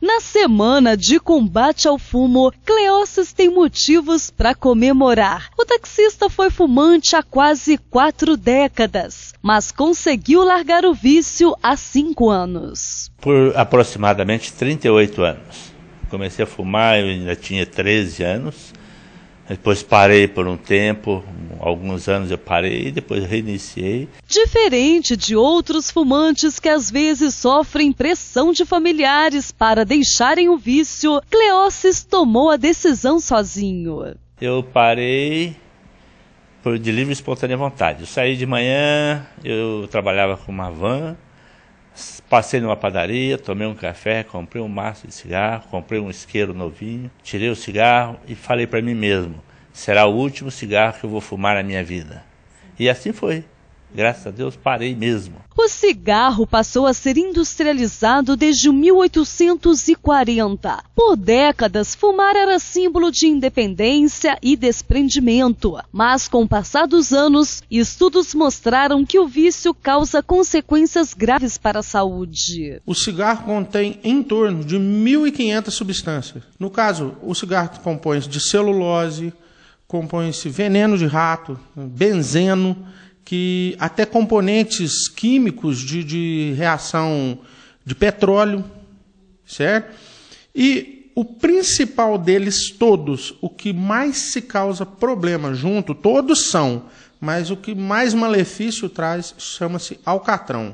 Na semana de combate ao fumo, Cleócias tem motivos para comemorar. O taxista foi fumante há quase quatro décadas, mas conseguiu largar o vício há cinco anos. Por aproximadamente 38 anos. Comecei a fumar, eu ainda tinha 13 anos. Depois parei por um tempo, alguns anos eu parei, depois reiniciei. Diferente de outros fumantes que às vezes sofrem pressão de familiares para deixarem o vício, Cleócis tomou a decisão sozinho. Eu parei por de livre e espontânea vontade. Eu saí de manhã, eu trabalhava com uma van, passei numa padaria, tomei um café, comprei um maço de cigarro, comprei um isqueiro novinho, tirei o cigarro e falei para mim mesmo: Será o último cigarro que eu vou fumar na minha vida. E assim foi. Graças a Deus parei mesmo. O cigarro passou a ser industrializado desde 1840. Por décadas, fumar era símbolo de independência e desprendimento. Mas com o passar dos anos, estudos mostraram que o vício causa consequências graves para a saúde. O cigarro contém em torno de 1.500 substâncias. No caso, o cigarro compõe de celulose, compõe-se veneno de rato, benzeno, que até componentes químicos de, de reação de petróleo, certo? E o principal deles todos, o que mais se causa problema junto, todos são, mas o que mais malefício traz chama-se alcatrão.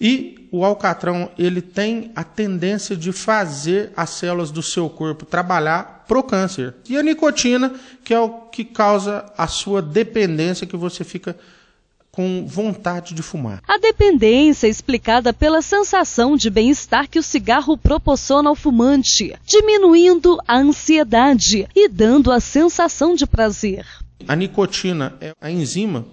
E o alcatrão, ele tem a tendência de fazer as células do seu corpo trabalhar pro câncer. E a nicotina, que é o que causa a sua dependência que você fica com vontade de fumar. A dependência é explicada pela sensação de bem-estar que o cigarro proporciona ao fumante, diminuindo a ansiedade e dando a sensação de prazer. A nicotina é a enzima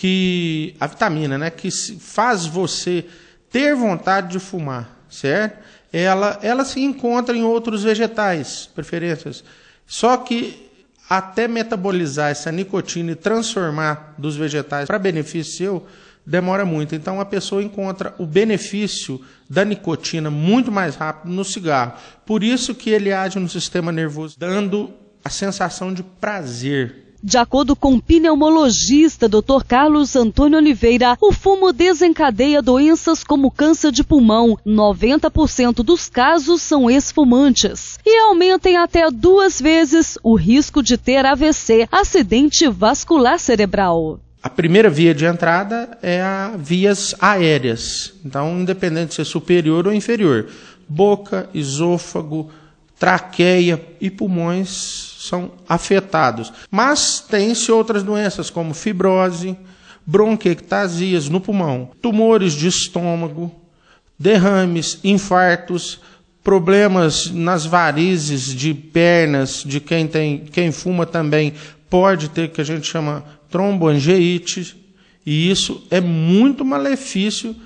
que a vitamina, né, que faz você ter vontade de fumar, certo? Ela, ela se encontra em outros vegetais, preferências. Só que até metabolizar essa nicotina e transformar dos vegetais para benefício seu, demora muito. Então a pessoa encontra o benefício da nicotina muito mais rápido no cigarro. Por isso que ele age no sistema nervoso, dando a sensação de prazer de acordo com o pneumologista Dr. Carlos Antônio Oliveira, o fumo desencadeia doenças como câncer de pulmão. 90% dos casos são ex-fumantes e aumentam até duas vezes o risco de ter AVC, acidente vascular cerebral. A primeira via de entrada é a vias aéreas. Então, independente de ser é superior ou inferior, boca, esôfago, traqueia e pulmões são afetados. Mas tem-se outras doenças como fibrose, bronquiectasias no pulmão, tumores de estômago, derrames, infartos, problemas nas varizes de pernas de quem tem, quem fuma também pode ter que a gente chama tromboangeite, e isso é muito malefício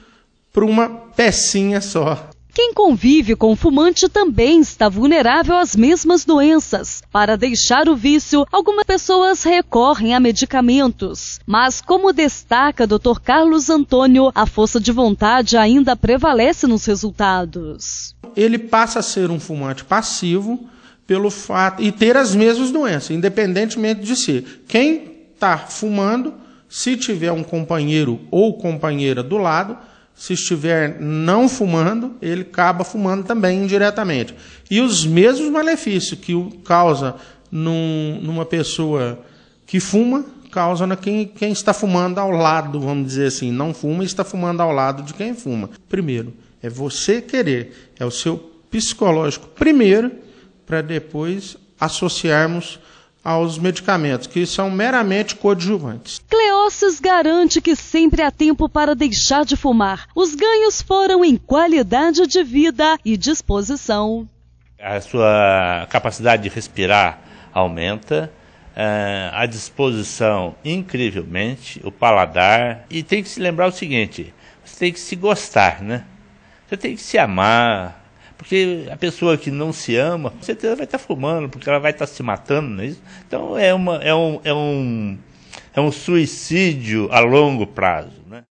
para uma pecinha só. Quem convive com fumante também está vulnerável às mesmas doenças. Para deixar o vício, algumas pessoas recorrem a medicamentos. Mas, como destaca Dr. Carlos Antônio, a força de vontade ainda prevalece nos resultados. Ele passa a ser um fumante passivo pelo fato e ter as mesmas doenças, independentemente de ser. Quem está fumando, se tiver um companheiro ou companheira do lado, se estiver não fumando, ele acaba fumando também indiretamente. E os mesmos malefícios que causa num, numa pessoa que fuma, causa na quem, quem está fumando ao lado, vamos dizer assim, não fuma e está fumando ao lado de quem fuma. Primeiro, é você querer, é o seu psicológico primeiro, para depois associarmos aos medicamentos, que são meramente coadjuvantes. Cleócius garante que sempre há tempo para deixar de fumar. Os ganhos foram em qualidade de vida e disposição. A sua capacidade de respirar aumenta, é, a disposição incrivelmente, o paladar. E tem que se lembrar o seguinte: você tem que se gostar, né? Você tem que se amar, porque a pessoa que não se ama, com certeza vai estar tá fumando, porque ela vai estar tá se matando, não é isso? Então é, uma, é, um, é, um, é um suicídio a longo prazo. Né?